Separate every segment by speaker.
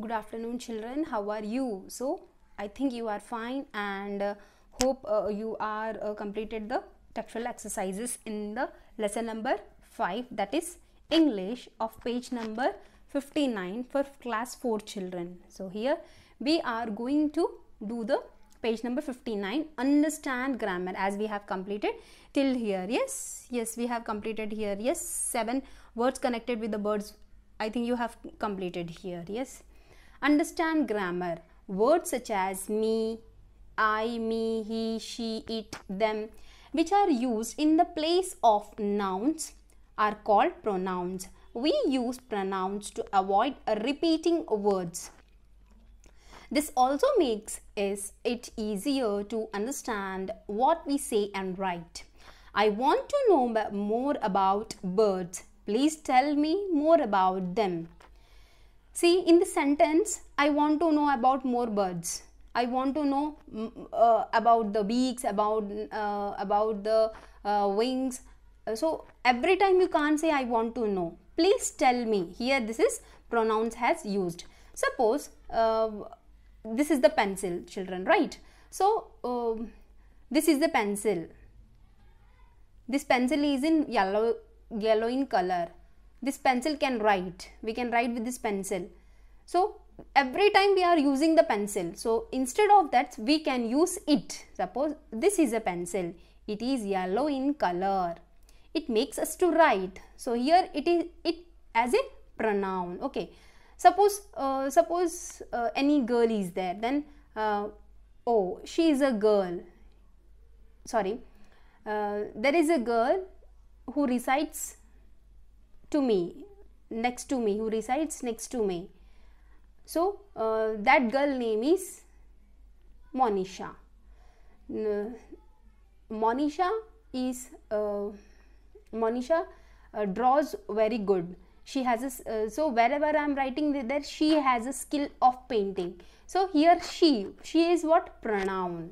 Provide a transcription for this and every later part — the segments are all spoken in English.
Speaker 1: good afternoon children how are you so i think you are fine and uh, hope uh, you are uh, completed the textual exercises in the lesson number 5 that is english of page number 59 for class 4 children so here we are going to do the page number 59 understand grammar as we have completed till here yes yes we have completed here yes seven words connected with the words i think you have completed here yes Understand grammar. Words such as me, I, me, he, she, it, them, which are used in the place of nouns, are called pronouns. We use pronouns to avoid repeating words. This also makes it easier to understand what we say and write. I want to know more about birds. Please tell me more about them. See, in the sentence, I want to know about more birds. I want to know mm, uh, about the beaks, about uh, about the uh, wings. Uh, so every time you can't say I want to know. Please tell me. Here this is pronouns has used. Suppose uh, this is the pencil, children, right? So um, this is the pencil. This pencil is in yellow, yellow in color this pencil can write we can write with this pencil so every time we are using the pencil so instead of that we can use it suppose this is a pencil it is yellow in color it makes us to write so here it is it as a pronoun okay suppose uh, suppose uh, any girl is there then uh, oh she is a girl sorry uh, there is a girl who recites to me, next to me, who resides next to me. So uh, that girl name is Monisha. Monisha is uh, Monisha uh, draws very good. She has a uh, so wherever I am writing there she has a skill of painting. So here she she is what pronoun.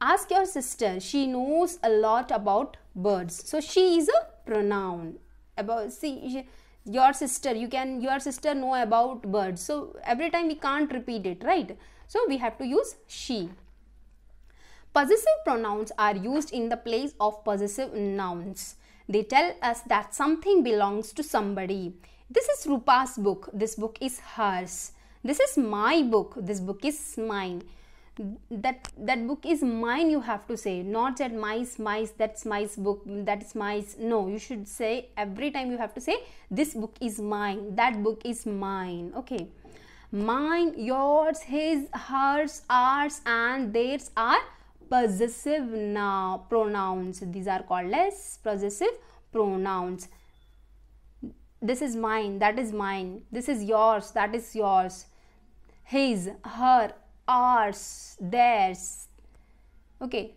Speaker 1: Ask your sister. She knows a lot about birds. So she is a pronoun about see your sister you can your sister know about birds so every time we can't repeat it right so we have to use she possessive pronouns are used in the place of possessive nouns they tell us that something belongs to somebody this is rupa's book this book is hers this is my book this book is mine that that book is mine you have to say not that mice mice that's mice book that's mice no you should say every time you have to say this book is mine that book is mine okay mine yours his hers ours and theirs are possessive now pronouns these are called as possessive pronouns this is mine that is mine this is yours that is yours his her ours, theirs. Okay,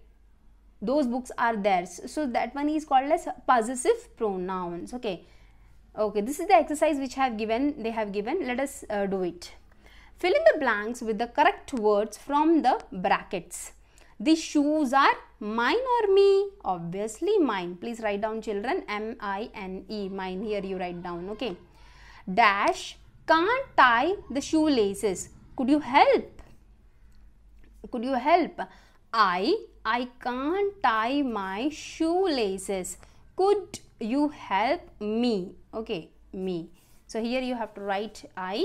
Speaker 1: those books are theirs. So that one is called as possessive pronouns. Okay, okay. This is the exercise which I have given. They have given. Let us uh, do it. Fill in the blanks with the correct words from the brackets. The shoes are mine or me? Obviously mine. Please write down children M-I-N-E. Mine here you write down. Okay. Dash can't tie the shoelaces. Could you help? could you help i i can't tie my shoelaces could you help me okay me so here you have to write i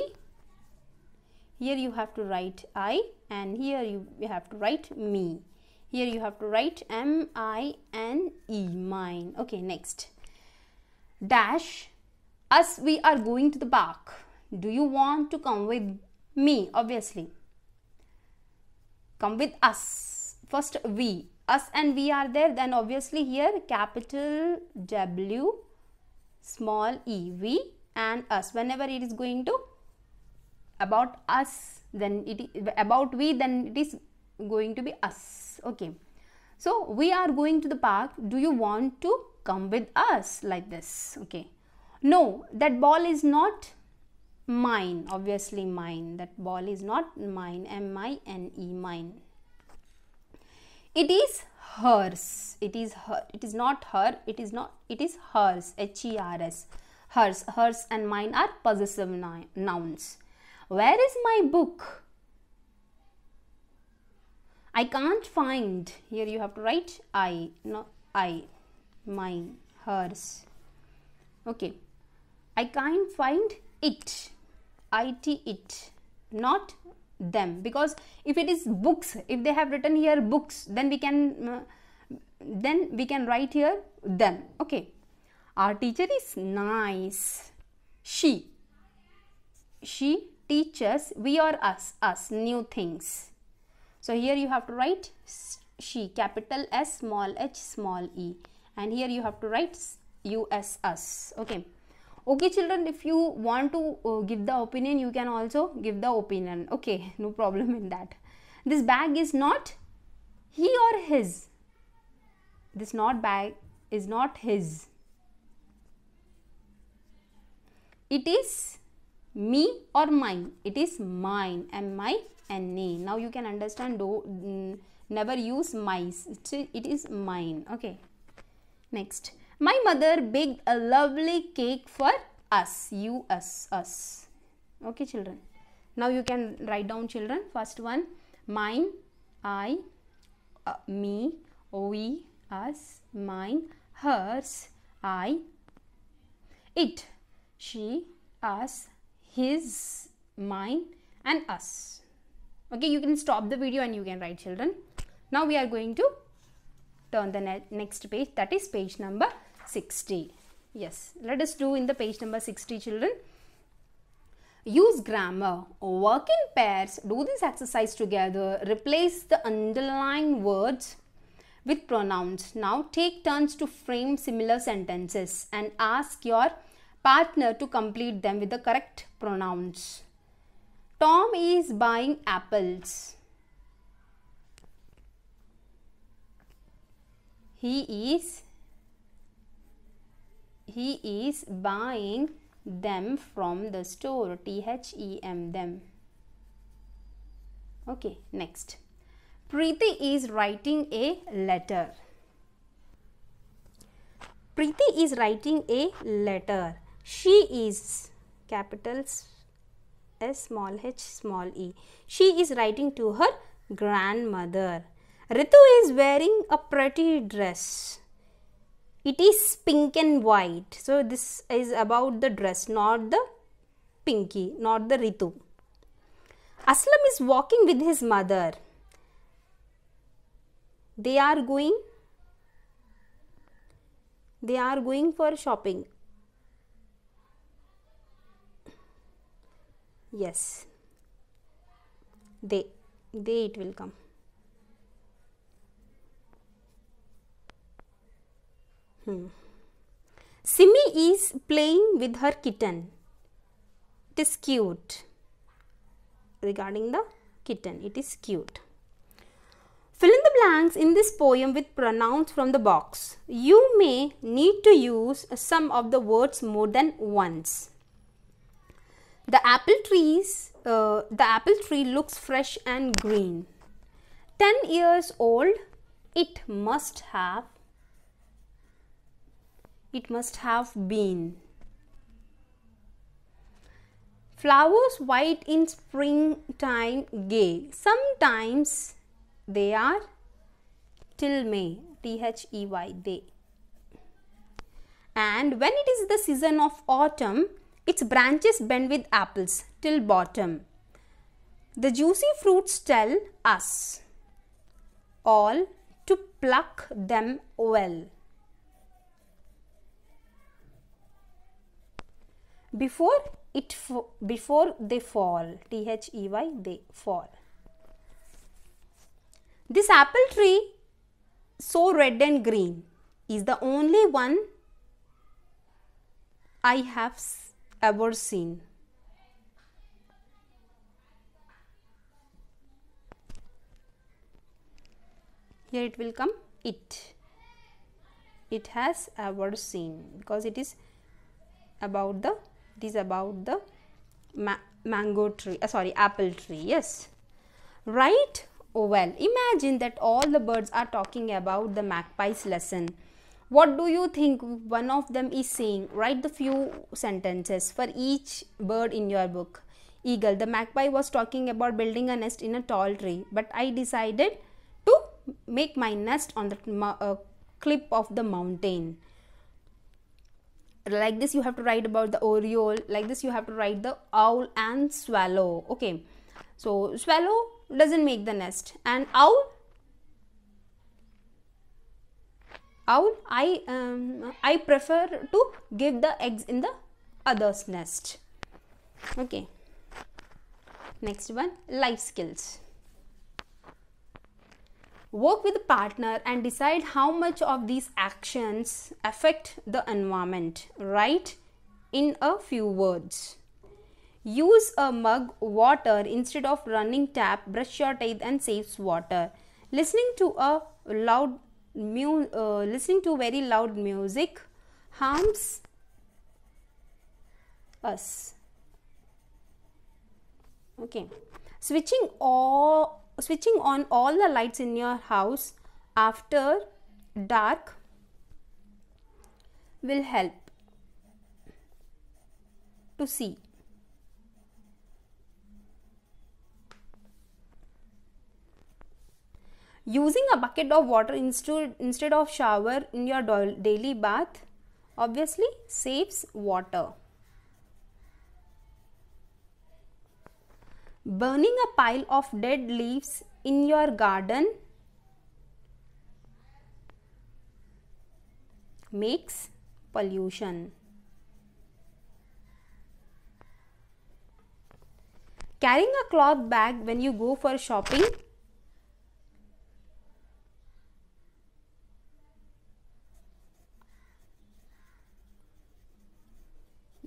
Speaker 1: here you have to write i and here you, have to write me here you have to write m i n e mine okay next dash us we are going to the park do you want to come with me obviously come with us first we us and we are there then obviously here capital w small e we and us whenever it is going to about us then it about we then it is going to be us okay so we are going to the park do you want to come with us like this okay no that ball is not mine obviously mine that ball is not mine m i n e mine it is hers it is her it is not her it is not it is hers h e r s hers hers and mine are possessive nouns where is my book i can't find here you have to write i no i mine hers okay i can't find it it it not them because if it is books if they have written here books then we can uh, then we can write here them okay our teacher is nice she she teaches we or us us new things so here you have to write she capital s small h small e and here you have to write us us okay okay children if you want to uh, give the opinion you can also give the opinion okay no problem in that this bag is not he or his this not bag is not his it is me or mine it is mine and my and nay now you can understand do mm, never use mice. it is mine okay next my mother baked a lovely cake for us. You, us, us. Okay, children. Now you can write down, children. First one, mine, I, uh, me, we, us, mine, hers, I, it, she, us, his, mine and us. Okay, you can stop the video and you can write children. Now we are going to turn the ne next page that is page number 60 yes let us do in the page number 60 children use grammar work in pairs do this exercise together replace the underlying words with pronouns now take turns to frame similar sentences and ask your partner to complete them with the correct pronouns tom is buying apples he is he is buying them from the store them okay next Preeti is writing a letter Preeti is writing a letter she is capitals S small h small e she is writing to her grandmother Ritu is wearing a pretty dress it is pink and white so this is about the dress not the pinky not the ritu aslam is walking with his mother they are going they are going for shopping yes they they it will come Hmm. Simi is playing with her kitten. It is cute. Regarding the kitten, it is cute. Fill in the blanks in this poem with pronouns from the box. You may need to use some of the words more than once. The apple trees, uh, the apple tree looks fresh and green. 10 years old, it must have it must have been. Flowers white in springtime gay. Sometimes they are till May. T H E Y they. And when it is the season of autumn, its branches bend with apples till bottom. The juicy fruits tell us all to pluck them well. before it before they fall t h e y they fall this apple tree so red and green is the only one i have ever seen here it will come it it has ever seen because it is about the it is about the ma mango tree uh, sorry apple tree yes right oh well imagine that all the birds are talking about the magpie's lesson what do you think one of them is saying write the few sentences for each bird in your book eagle the magpie was talking about building a nest in a tall tree but i decided to make my nest on the uh, clip of the mountain like this you have to write about the oriole like this you have to write the owl and swallow okay so swallow doesn't make the nest and owl owl i um, i prefer to give the eggs in the other's nest okay next one life skills Work with a partner and decide how much of these actions affect the environment. Right? in a few words. Use a mug water instead of running tap, brush your teeth and saves water. Listening to a loud mu- uh, listening to very loud music harms us. Okay. Switching all switching on all the lights in your house after dark will help to see. Using a bucket of water instead of shower in your daily bath obviously saves water. burning a pile of dead leaves in your garden makes pollution. Carrying a cloth bag when you go for shopping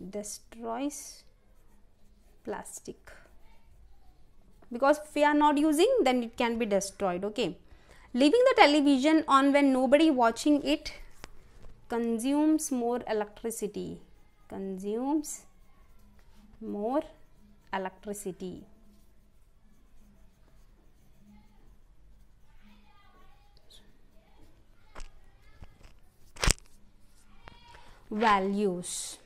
Speaker 1: destroys plastic because if we are not using then it can be destroyed okay leaving the television on when nobody watching it consumes more electricity consumes more electricity values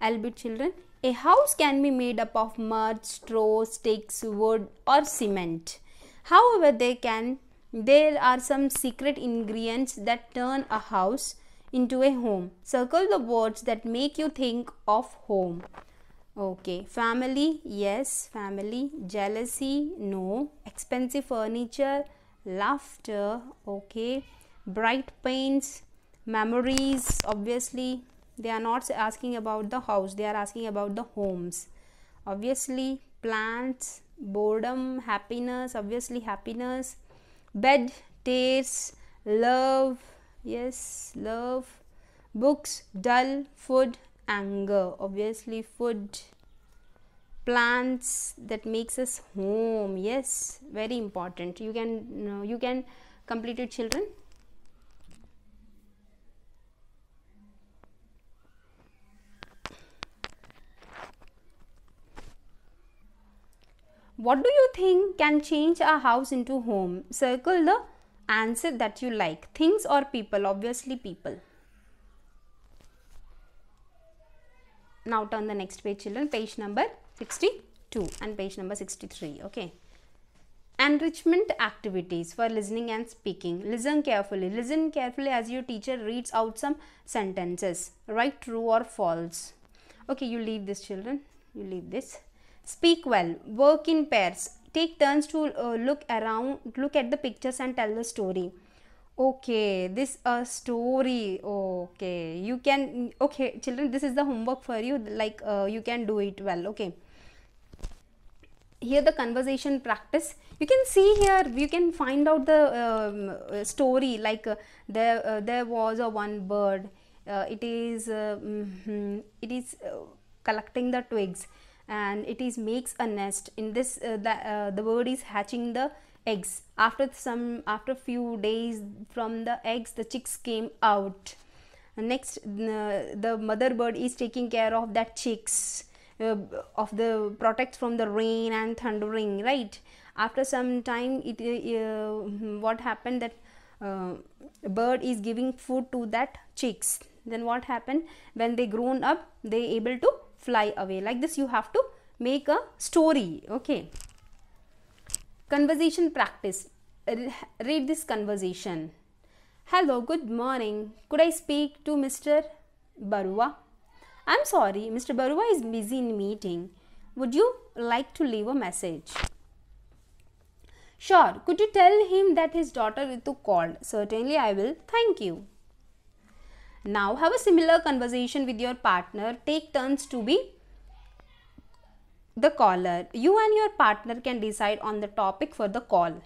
Speaker 1: I'll be children a house can be made up of mud, straw, sticks, wood or cement. However, they can there are some secret ingredients that turn a house into a home. Circle the words that make you think of home. Okay, family, yes, family, jealousy, no, expensive furniture, laughter, okay, bright paints, memories, obviously, they are not asking about the house they are asking about the homes obviously plants boredom happiness obviously happiness bed taste love yes love books dull food anger obviously food plants that makes us home yes very important you can you, know, you can complete your children What do you think can change a house into home? Circle the answer that you like. Things or people? Obviously people. Now turn the next page children. Page number 62 and page number 63. Okay. Enrichment activities for listening and speaking. Listen carefully. Listen carefully as your teacher reads out some sentences. Write true or false. Okay, you leave this children. You leave this. Speak well, work in pairs, take turns to uh, look around, look at the pictures and tell the story. Okay, this a uh, story. Okay, you can, okay, children, this is the homework for you. Like, uh, you can do it well. Okay here the conversation practice you can see here you can find out the um, story like uh, there uh, there was a one bird uh, it is mm -hmm, it is uh, collecting the twigs and it is makes a nest in this uh, the, uh, the bird is hatching the eggs after some after few days from the eggs the chicks came out next uh, the mother bird is taking care of that chicks uh, of the protects from the rain and thundering right after some time it uh, uh, what happened that bird is giving food to that chicks then what happened when they grown up they able to fly away like this you have to make a story okay conversation practice read this conversation hello good morning could i speak to mr barua i'm sorry mr barua is busy in meeting would you like to leave a message sure could you tell him that his daughter ritu called certainly i will thank you now have a similar conversation with your partner. Take turns to be the caller. You and your partner can decide on the topic for the call.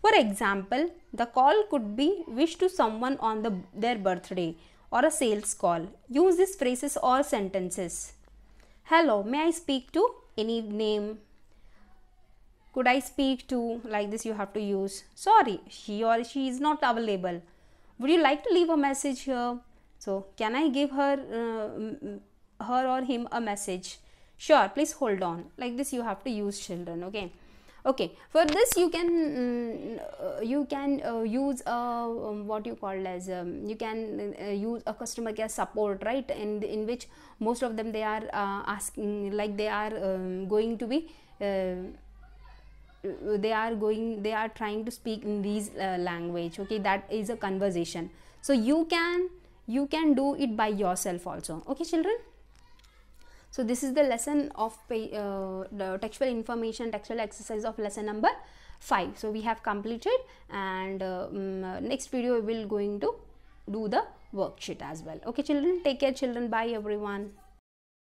Speaker 1: For example, the call could be wish to someone on the, their birthday or a sales call. Use these phrases or sentences. Hello, may I speak to any name? Could I speak to like this you have to use. Sorry, she or she is not available would you like to leave a message here so can i give her uh, her or him a message sure please hold on like this you have to use children okay okay for this you can um, you can uh, use a um, what you call as um, you can uh, use a customer care support right in in which most of them they are uh, asking like they are um, going to be uh, they are going they are trying to speak in these uh, language okay that is a conversation so you can you can do it by yourself also okay children so this is the lesson of uh, the textual information textual exercise of lesson number 5 so we have completed and uh, um, next video we will going to do the worksheet as well okay children take care children bye everyone